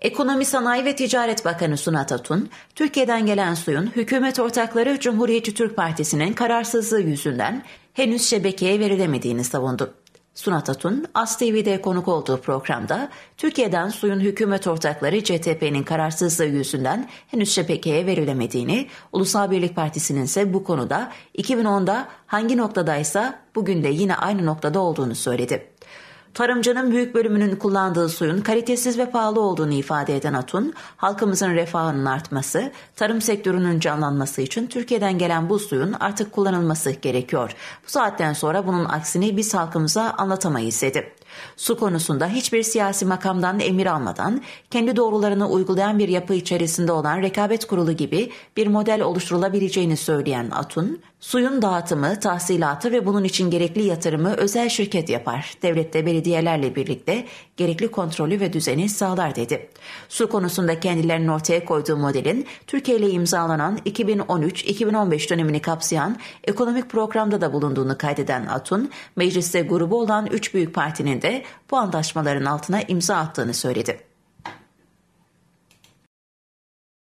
Ekonomi Sanayi ve Ticaret Bakanı Sunat Atun, Türkiye'den gelen suyun hükümet ortakları Cumhuriyetçi Türk Partisi'nin kararsızlığı yüzünden henüz şebekeye verilemediğini savundu. Sunat Atun, As TV'de konuk olduğu programda Türkiye'den suyun hükümet ortakları CTP'nin kararsızlığı yüzünden henüz şebekeye verilemediğini, Ulusal Birlik Partisi'nin ise bu konuda 2010'da hangi noktadaysa bugün de yine aynı noktada olduğunu söyledi. Tarımcının büyük bölümünün kullandığı suyun kalitesiz ve pahalı olduğunu ifade eden Atun, halkımızın refahının artması, tarım sektörünün canlanması için Türkiye'den gelen bu suyun artık kullanılması gerekiyor. Bu saatten sonra bunun aksini biz halkımıza anlatamayız dedi. Su konusunda hiçbir siyasi makamdan emir almadan kendi doğrularını uygulayan bir yapı içerisinde olan rekabet kurulu gibi bir model oluşturulabileceğini söyleyen Atun, suyun dağıtımı, tahsilatı ve bunun için gerekli yatırımı özel şirket yapar. Devlette de belirli belediyelerle birlikte gerekli kontrolü ve düzeni sağlar dedi. Su konusunda kendilerinin ortaya koyduğu modelin Türkiye ile imzalanan 2013-2015 dönemini kapsayan ekonomik programda da bulunduğunu kaydeden Atun, mecliste grubu olan üç büyük partinin de bu anlaşmaların altına imza attığını söyledi.